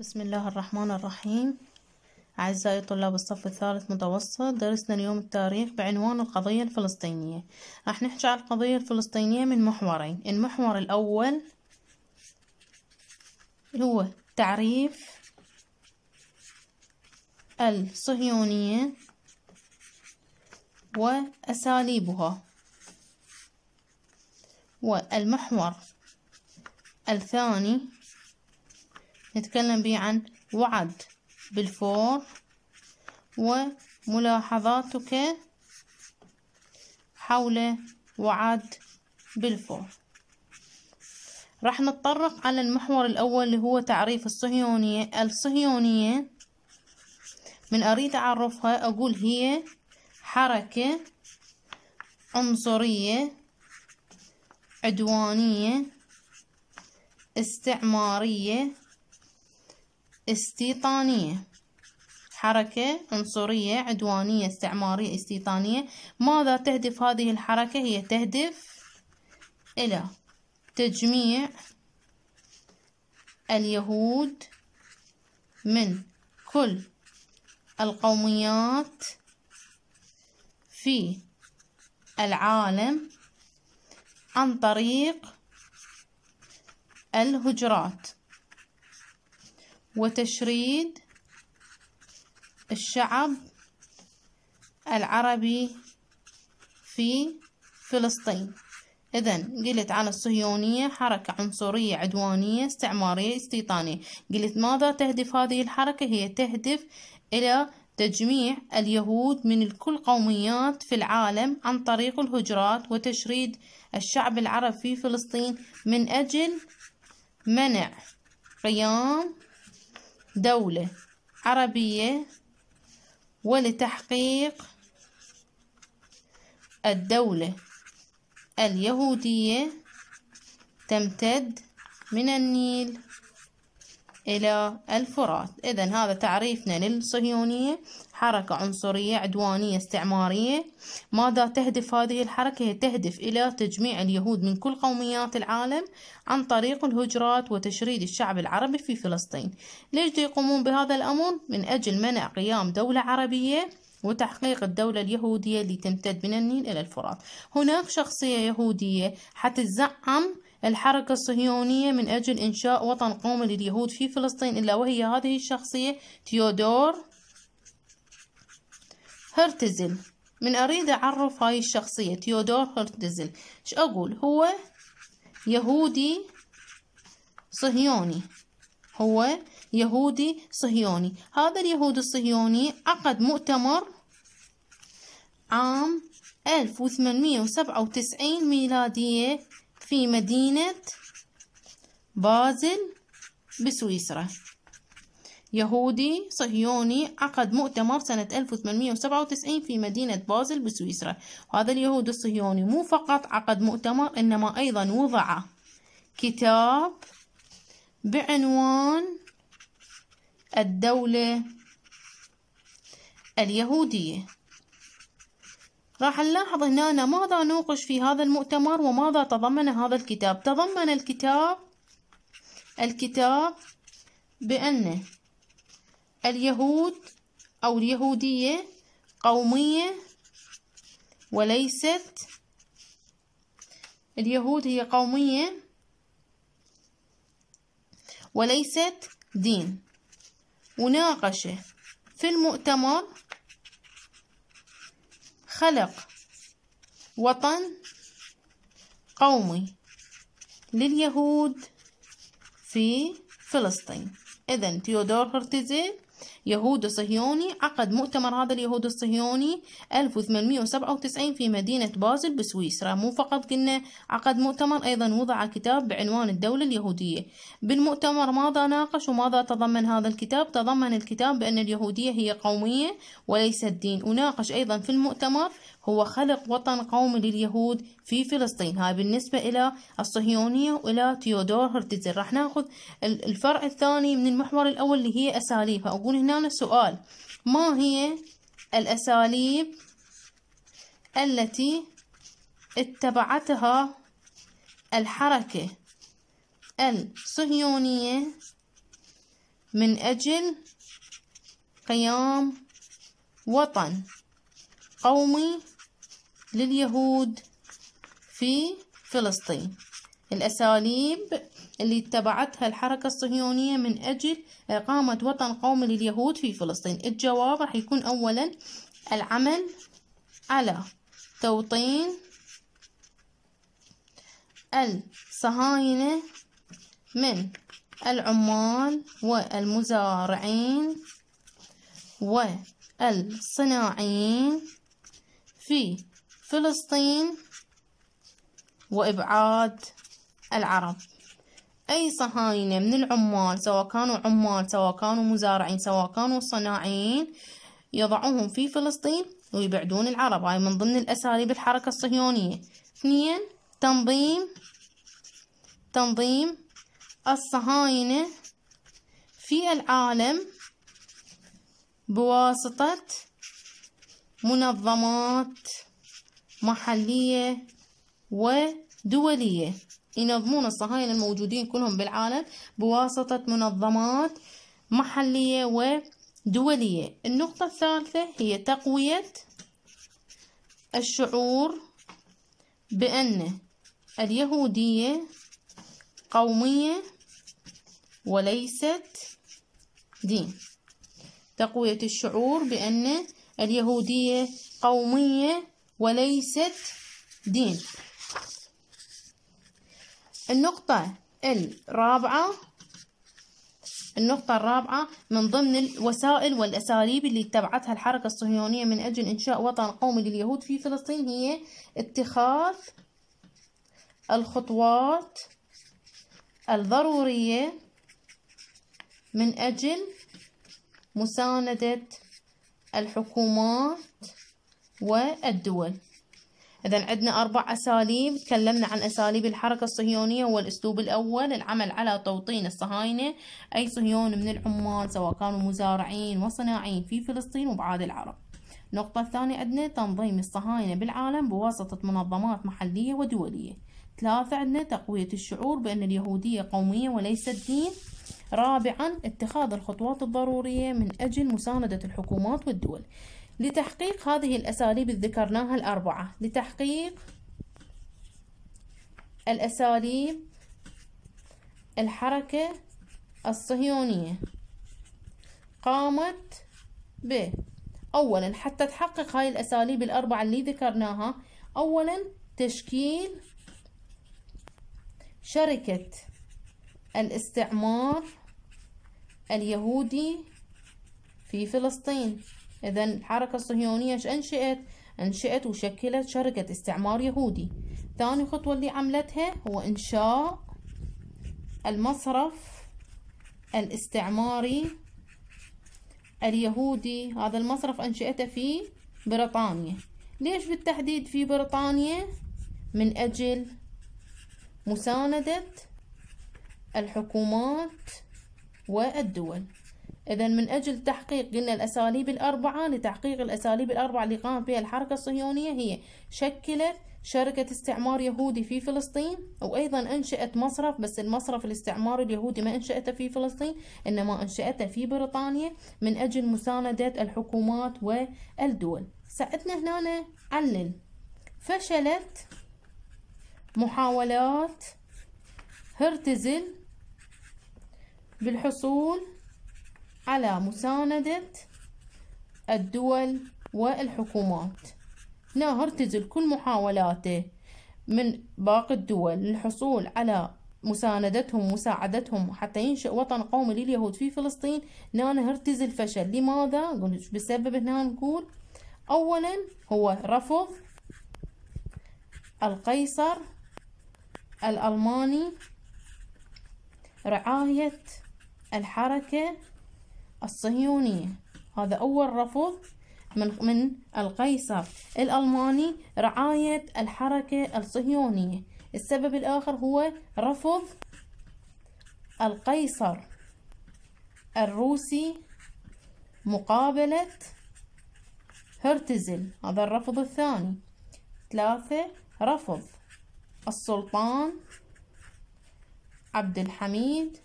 بسم الله الرحمن الرحيم أعزائي طلاب الصف الثالث متوسط درسنا اليوم التاريخ بعنوان القضية الفلسطينية راح نحكي على القضية الفلسطينية من محورين المحور الأول هو تعريف الصهيونية وأساليبها والمحور الثاني نتكلم به عن وعد بالفور وملاحظاتك حول وعد بالفور راح نتطرق على المحور الأول اللي هو تعريف الصهيونية الصهيونية من أريد أعرفها أقول هي حركة عنصرية عدوانية استعمارية استيطانية حركة عنصرية عدوانية استعمارية استيطانية ماذا تهدف هذه الحركة هي تهدف إلى تجميع اليهود من كل القوميات في العالم عن طريق الهجرات وتشريد الشعب العربي في فلسطين إذا قلت عن الصهيونية حركة عنصرية عدوانية استعمارية استيطانية قلت ماذا تهدف هذه الحركة هي تهدف إلى تجميع اليهود من كل قوميات في العالم عن طريق الهجرات وتشريد الشعب العربي في فلسطين من أجل منع قيام دولة عربية ولتحقيق الدولة اليهودية تمتد من النيل إلى الفرات إذا هذا تعريفنا للصهيونية حركة عنصرية عدوانية استعمارية ماذا تهدف هذه الحركة هي تهدف إلى تجميع اليهود من كل قوميات العالم عن طريق الهجرات وتشريد الشعب العربي في فلسطين ليش يقومون بهذا الأمر؟ من أجل منع قيام دولة عربية وتحقيق الدولة اليهودية اللي تمتد من النيل إلى الفرات هناك شخصية يهودية حتزعم الحركة الصهيونية من أجل إنشاء وطن قومي لليهود في فلسطين إلا وهي هذه الشخصية تيودور هرتزل من أريد أعرف هاي الشخصية تيودور هرتزل إيش أقول هو يهودي صهيوني هو يهودي صهيوني هذا اليهودي الصهيوني عقد مؤتمر عام 1897 ميلادية في مدينة بازل بسويسرا يهودي صهيوني عقد مؤتمر سنة 1897 في مدينة بازل بسويسرا وهذا اليهودي الصهيوني مو فقط عقد مؤتمر إنما أيضا وضع كتاب بعنوان الدولة اليهودية راح نلاحظ هنا ماذا نوقش في هذا المؤتمر وماذا تضمن هذا الكتاب تضمن الكتاب الكتاب بأنه اليهود أو اليهودية قومية وليست اليهود هي قومية وليست دين وناقشه في المؤتمر خلق وطن قومي لليهود في فلسطين إذن تيودور هرتزل يهود صهيوني عقد مؤتمر هذا اليهود الصهيوني 1897 في مدينة بازل بسويسرا مو فقط قلنا عقد مؤتمر أيضا وضع كتاب بعنوان الدولة اليهودية بالمؤتمر ماذا ناقش وماذا تضمن هذا الكتاب تضمن الكتاب بأن اليهودية هي قومية وليست دين وناقش أيضا في المؤتمر هو خلق وطن قومي لليهود في فلسطين هاي بالنسبة إلى الصهيونية وإلى تيودور هرتزل راح ناخذ الفرع الثاني من المحور الأول اللي هي أساليبها أقول هنا سؤال ما هي الأساليب التي اتبعتها الحركة الصهيونية من أجل قيام وطن قومي لليهود في فلسطين الأساليب اللي اتبعتها الحركة الصهيونية من أجل إقامة وطن قومي لليهود في فلسطين الجواب راح يكون أولا العمل على توطين الصهاينة من العمال والمزارعين والصناعين في فلسطين وإبعاد العرب أي صهاينة من العمال سواء كانوا عمال سواء كانوا مزارعين سواء كانوا صناعين يضعوهم في فلسطين ويبعدون العرب هاي من ضمن الأساليب الحركة الصهيونية اثنين تنظيم تنظيم الصهاينة في العالم بواسطة منظمات محلية ودولية ينظمون الصهاينة الموجودين كلهم بالعالم بواسطة منظمات محلية ودولية النقطة الثالثة هي تقوية الشعور بأن اليهودية قومية وليست دين تقوية الشعور بأن اليهودية قومية وليست دين النقطة الرابعة النقطة الرابعة من ضمن الوسائل والأساليب اللي اتبعتها الحركة الصهيونية من أجل إنشاء وطن قومي لليهود في فلسطين هي اتخاذ الخطوات الضرورية من أجل مساندة الحكومات والدول إذا عندنا أربع أساليب تكلمنا عن أساليب الحركة الصهيونية والأسلوب الأول العمل على توطين الصهاينة أي صهيون من العمال سواء كانوا مزارعين وصناعين في فلسطين وبعاد العرب النقطة الثانية عندنا تنظيم الصهاينة بالعالم بواسطة منظمات محلية ودولية ثلاثة عندنا تقوية الشعور بأن اليهودية قومية وليست دين رابعا اتخاذ الخطوات الضرورية من أجل مساندة الحكومات والدول لتحقيق هذه الأساليب اللي ذكرناها الأربعة لتحقيق الأساليب الحركة الصهيونية قامت ب أولا حتى تحقق هاي الأساليب الأربعة اللي ذكرناها أولا تشكيل شركة الاستعمار اليهودي في فلسطين إذا الحركة الصهيونية أنشئت أنشئت وشكلت شركة استعمار يهودي ثاني خطوة اللي عملتها هو إنشاء المصرف الاستعماري اليهودي هذا المصرف أنشئته في بريطانيا ليش بالتحديد في بريطانيا من أجل مساندة الحكومات والدول إذا من أجل تحقيق قلنا الأساليب الأربعة لتحقيق الأساليب الأربعة اللي قامت بها الحركة الصهيونية هي شكلت شركة استعمار يهودي في فلسطين وأيضا أنشأت مصرف بس المصرف الاستعماري اليهودي ما أنشأته في فلسطين إنما أنشأته في بريطانيا من أجل مساندة الحكومات والدول سعدنا هنا علل فشلت محاولات هرتزل بالحصول على مساندة الدول والحكومات هنا كل محاولاته من باقي الدول للحصول على مساندتهم مساعدتهم حتى ينشئ وطن قومي لليهود في فلسطين هنا هرتز الفشل لماذا؟ بسبب هنا نقول أولا هو رفض القيصر الألماني رعاية الحركة الصهيونية هذا أول رفض من من القيصر الألماني رعاية الحركة الصهيونية السبب الآخر هو رفض القيصر الروسي مقابلة هرتزل هذا الرفض الثاني ثلاثة رفض السلطان عبد الحميد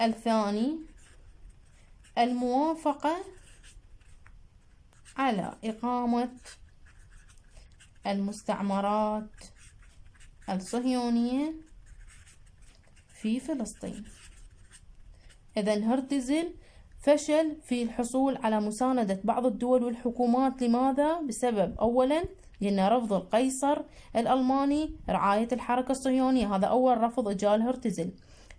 الثاني الموافقة على إقامة المستعمرات الصهيونية في فلسطين إذا هرتزل فشل في الحصول على مساندة بعض الدول والحكومات لماذا؟ بسبب أولا لأن رفض القيصر الألماني رعاية الحركة الصهيونية هذا أول رفض إجال هرتزل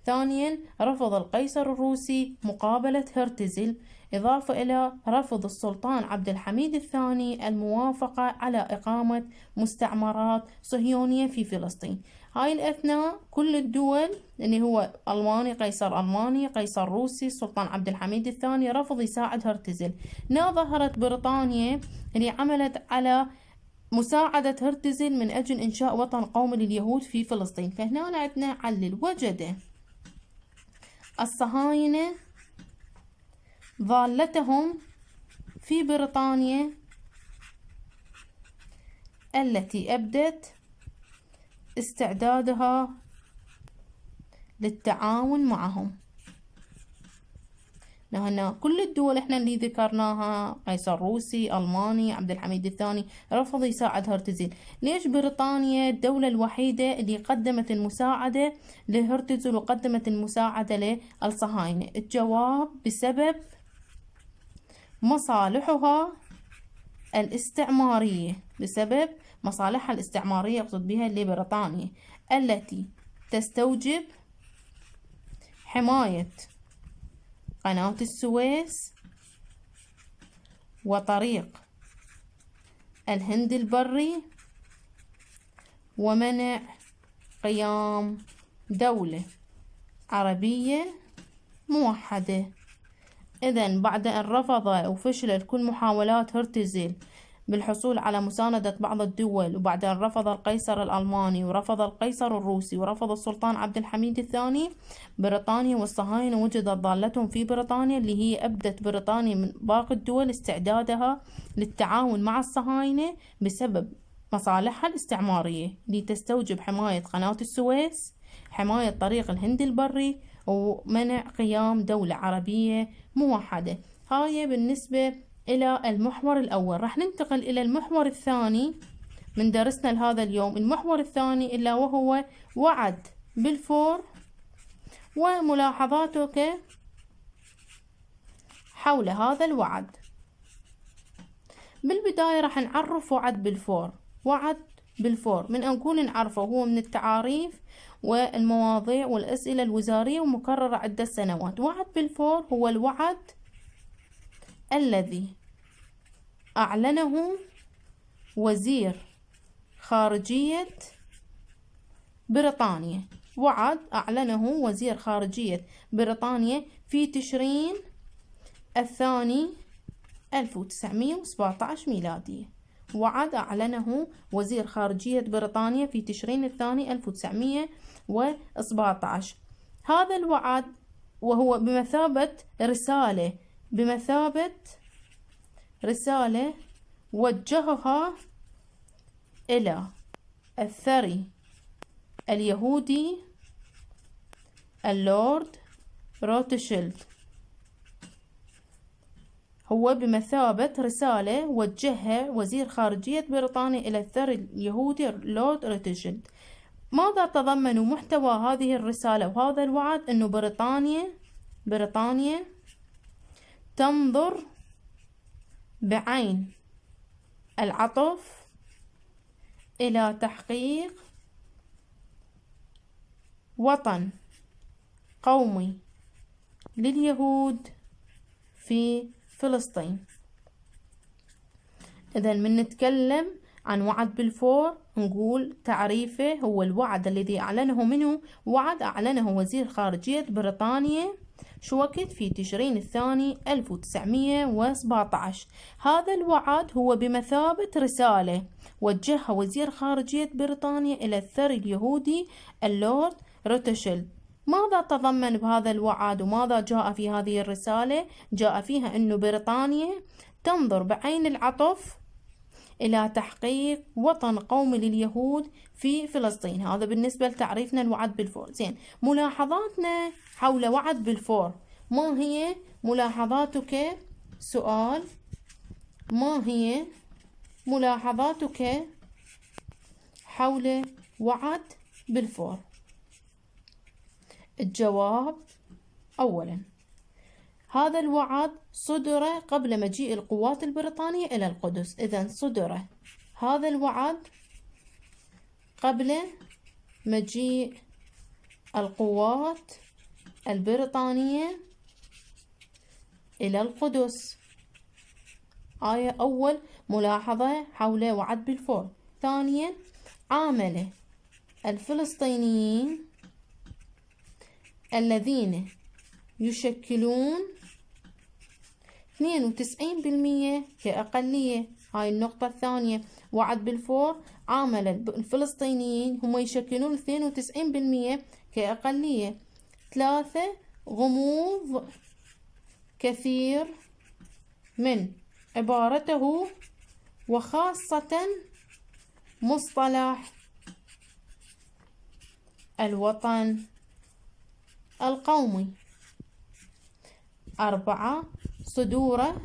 ثانيا رفض القيصر الروسي مقابلة هرتزل إضافة إلى رفض السلطان عبد الحميد الثاني الموافقة على إقامة مستعمرات صهيونية في فلسطين هاي الأثناء كل الدول اللي هو ألماني قيصر ألماني قيصر روسي السلطان عبد الحميد الثاني رفض يساعد هرتزل ظهرت بريطانيا اللي عملت على مساعدة هرتزل من أجل إنشاء وطن قومي لليهود في فلسطين فهنا عندنا علل وجده الصهاينة ضالتهم في بريطانيا التي أبدت استعدادها للتعاون معهم لأن كل الدول احنا اللي ذكرناها قيصر الروسي ألماني عبد الحميد الثاني رفض يساعد هرتزل ليش بريطانيا الدولة الوحيدة اللي قدمت المساعدة لهرتزل وقدمت المساعدة للصهاينة الجواب بسبب مصالحها الاستعمارية بسبب مصالحها الاستعمارية أقصد بها لبريطانيا التي تستوجب حماية قناة السويس وطريق الهند البري ومنع قيام دولة عربية موحدة إذا بعد أن رفض وفشلت كل محاولات هرتزل بالحصول على مساندة بعض الدول وبعدين رفض القيصر الألماني ورفض القيصر الروسي ورفض السلطان عبد الحميد الثاني بريطانيا والصهاينة وجدت ضالتهم في بريطانيا اللي هي أبدت بريطانيا من باقي الدول استعدادها للتعاون مع الصهاينة بسبب مصالحها الاستعمارية لتستوجب حماية قناة السويس حماية طريق الهند البري ومنع قيام دولة عربية موحدة هاي بالنسبة إلى المحور الأول راح ننتقل إلى المحور الثاني من درسنا لهذا اليوم المحور الثاني إلا وهو وعد بالفور وملاحظاتك حول هذا الوعد بالبداية راح نعرف وعد بالفور وعد بالفور من نقول نعرفه هو من التعاريف والمواضيع والأسئلة الوزارية ومكررة عدة سنوات وعد بالفور هو الوعد الذي أعلنه وزير خارجية بريطانيا وعد أعلنه وزير خارجية بريطانيا في تشرين الثاني 1917 ميلادية وعد أعلنه وزير خارجية بريطانيا في تشرين الثاني 1917 هذا الوعد وهو بمثابة رسالة بمثابة رسالة وجهها إلى الثري اليهودي اللورد روتشيلد هو بمثابة رسالة وجهها وزير خارجية بريطانيا إلى الثري اليهودي لورد روتشيلد ماذا تضمن محتوى هذه الرسالة وهذا الوعد أن بريطانيا بريطانيا تنظر بعين العطف إلى تحقيق وطن قومي لليهود في فلسطين إذا من نتكلم عن وعد بالفور نقول تعريفه هو الوعد الذي أعلنه منه وعد أعلنه وزير خارجية بريطانيا شو وقت في تشرين الثاني 1917 هذا الوعد هو بمثابة رسالة وجهها وزير خارجية بريطانيا إلى الثري اليهودي اللورد روتشيلد ماذا تضمن بهذا الوعد وماذا جاء في هذه الرسالة؟ جاء فيها أن بريطانيا تنظر بعين العطف إلى تحقيق وطن قومي لليهود في فلسطين هذا بالنسبة لتعريفنا الوعد بالفور زين ملاحظاتنا حول وعد بالفور ما هي ملاحظاتك سؤال ما هي ملاحظاتك حول وعد بالفور الجواب أولاً هذا الوعد صدر قبل مجيء القوات البريطانية إلى القدس إذا صدر هذا الوعد قبل مجيء القوات البريطانية إلى القدس آية أول ملاحظة حول وعد بالفور ثانيا عامل الفلسطينيين الذين يشكلون اثنين وتسعين بالمية كأقلية هاي النقطة الثانية وعد بالفور عاملا الفلسطينيين هم يشكلون اثنين وتسعين بالمية كأقلية ثلاثة غموض كثير من عبارته وخاصة مصطلح الوطن القومي أربعة صدوره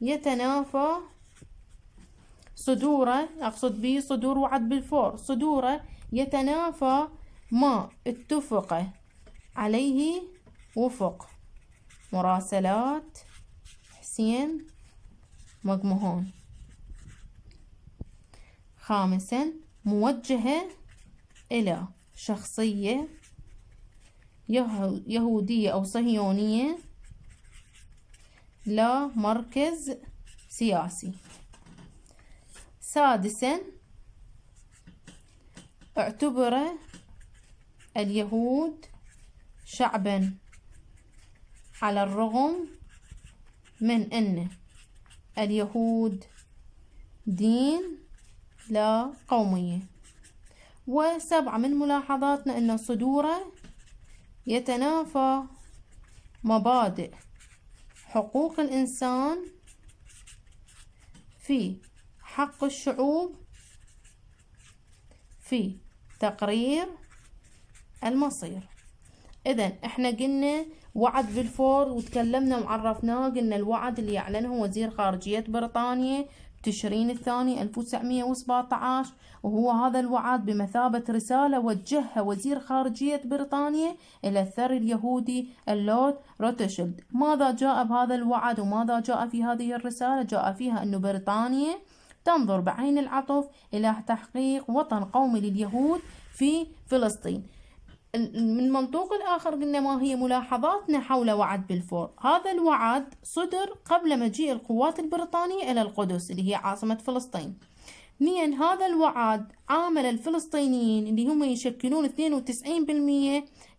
يتنافى صدوره أقصد به صدور وعد بالفور صدوره يتنافى ما اتفق عليه وفق مراسلات حسين مقمهون خامسا موجهة إلى شخصية يهودية أو صهيونية لا مركز سياسي سادسا اعتبر اليهود شعبا على الرغم من أن اليهود دين لا قومية وسبعة من ملاحظاتنا أن صدوره يتنافى مبادئ حقوق الإنسان في حق الشعوب في تقرير المصير إذا إحنا قلنا وعد بالفور وتكلمنا وعرفناه قلنا الوعد اللي أعلنه وزير خارجية بريطانيا تشرين الثاني 1917 وهو هذا الوعد بمثابة رسالة وجهها وزير خارجية بريطانيا إلى الثري اليهودي اللورد روتشيلد ماذا جاء بهذا الوعد وماذا جاء في هذه الرسالة جاء فيها أن بريطانيا تنظر بعين العطف إلى تحقيق وطن قومي لليهود في فلسطين من منطوق الآخر قلنا ما هي ملاحظاتنا حول وعد بلفور هذا الوعد صدر قبل مجيء القوات البريطانية إلى القدس اللي هي عاصمة فلسطين نين هذا الوعد عامل الفلسطينيين اللي هم يشكلون 92%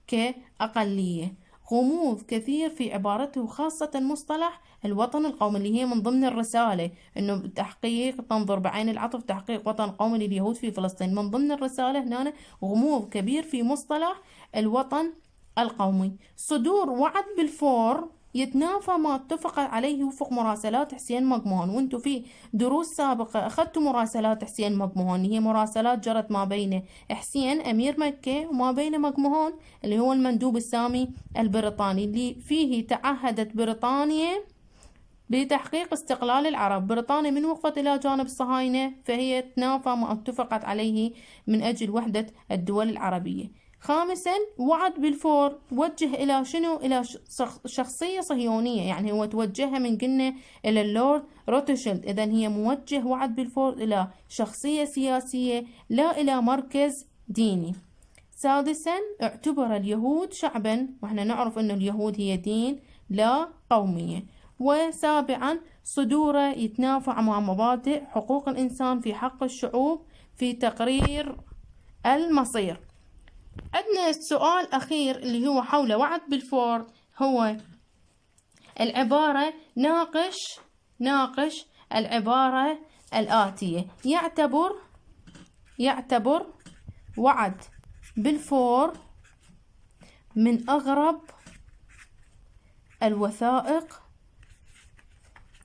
كأقلية غموض كثير في عبارته خاصة مصطلح الوطن القومي اللي هي من ضمن الرسالة انه تحقيق تنظر بعين العطف تحقيق وطن قومي لليهود في فلسطين من ضمن الرسالة هنا غموض كبير في مصطلح الوطن القومي صدور وعد بالفور يتنافى ما اتفق عليه وفق مراسلات حسين مقمون وانتم في دروس سابقة اخذتوا مراسلات حسين مقمون هي مراسلات جرت ما بين حسين امير مكة وما بين مقمون اللي هو المندوب السامي البريطاني اللي فيه تعهدت بريطانيا لتحقيق استقلال العرب بريطانيا من وقفت إلى جانب الصهاينة فهي تنافى ما اتفقت عليه من أجل وحدة الدول العربية خامسا وعد بالفور وجه إلى شنو إلى شخصية صهيونية يعني هو توجهها من قلنا إلى اللورد روتشيلد إذا هي موجه وعد بالفور إلى شخصية سياسية لا إلى مركز ديني سادسا اعتبر اليهود شعبا واحنا نعرف أن اليهود هي دين لا قومية وسابعا صدوره يتنافع مع مبادئ حقوق الإنسان في حق الشعوب في تقرير المصير عندنا السؤال الأخير اللي هو حول وعد بالفور هو العبارة ناقش ناقش العبارة الآتية يعتبر يعتبر وعد بالفور من أغرب الوثائق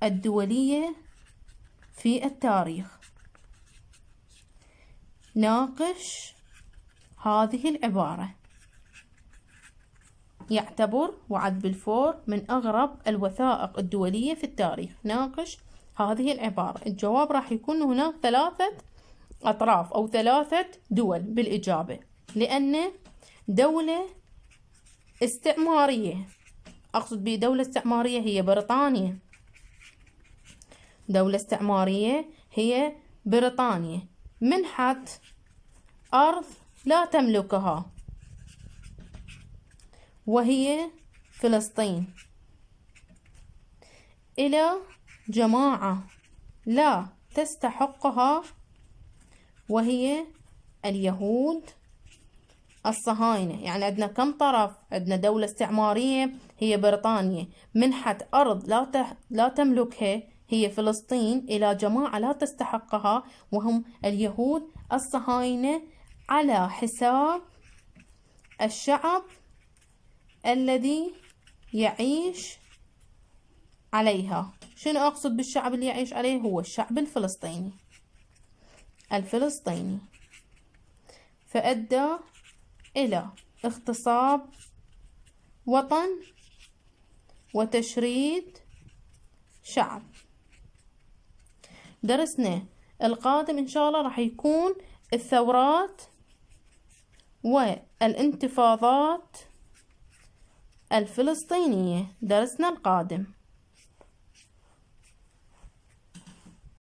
الدولية في التاريخ ناقش هذه العبارة يعتبر وعد بالفور من أغرب الوثائق الدولية في التاريخ ناقش هذه العبارة الجواب راح يكون هناك ثلاثة أطراف أو ثلاثة دول بالإجابة لأن دولة استعمارية أقصد بدولة استعمارية هي بريطانيا دولة استعمارية هي بريطانيا منحت أرض لا تملكها وهي فلسطين إلى جماعة لا تستحقها وهي اليهود الصهاينة يعني عندنا كم طرف عندنا دولة استعمارية هي بريطانيا منحة أرض لا, تح... لا تملكها هي فلسطين إلى جماعة لا تستحقها وهم اليهود الصهاينة على حساب الشعب الذي يعيش عليها شنو أقصد بالشعب اللي يعيش عليه هو الشعب الفلسطيني الفلسطيني فأدى إلى اغتصاب وطن وتشريد شعب درسنا القادم إن شاء الله راح يكون الثورات والانتفاضات الفلسطينية درسنا القادم